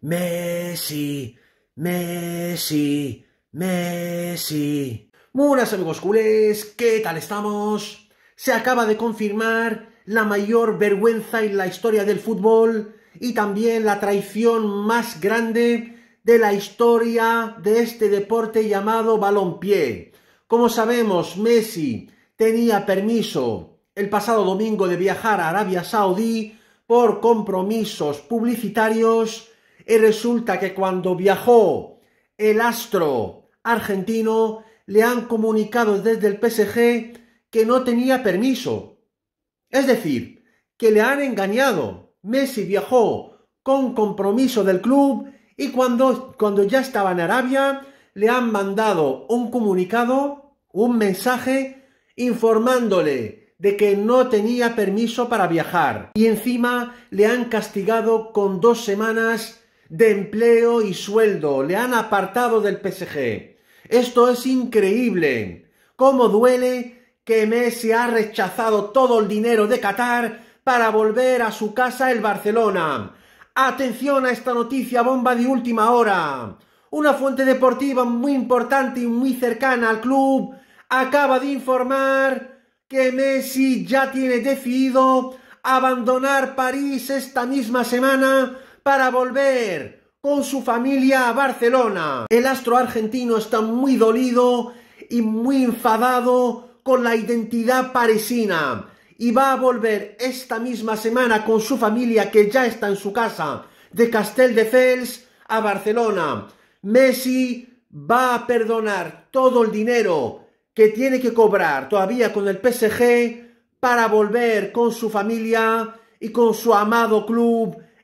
Messi, Messi, Messi. Buenas amigos culés, ¿qué tal estamos? Se acaba de confirmar la mayor vergüenza en la historia del fútbol y también la traición más grande de la historia de este deporte llamado balonpié. Como sabemos, Messi tenía permiso el pasado domingo de viajar a Arabia Saudí por compromisos publicitarios y resulta que cuando viajó el astro argentino, le han comunicado desde el PSG que no tenía permiso. Es decir, que le han engañado. Messi viajó con compromiso del club y cuando, cuando ya estaba en Arabia, le han mandado un comunicado, un mensaje, informándole de que no tenía permiso para viajar. Y encima le han castigado con dos semanas de empleo y sueldo. Le han apartado del PSG. Esto es increíble. ¿Cómo duele que Messi ha rechazado todo el dinero de Qatar para volver a su casa el Barcelona? Atención a esta noticia bomba de última hora. Una fuente deportiva muy importante y muy cercana al club acaba de informar que Messi ya tiene decidido abandonar París esta misma semana para volver con su familia a Barcelona. El astro argentino está muy dolido y muy enfadado con la identidad parisina y va a volver esta misma semana con su familia que ya está en su casa de Castel de Fels a Barcelona. Messi va a perdonar todo el dinero que tiene que cobrar todavía con el PSG para volver con su familia y con su amado club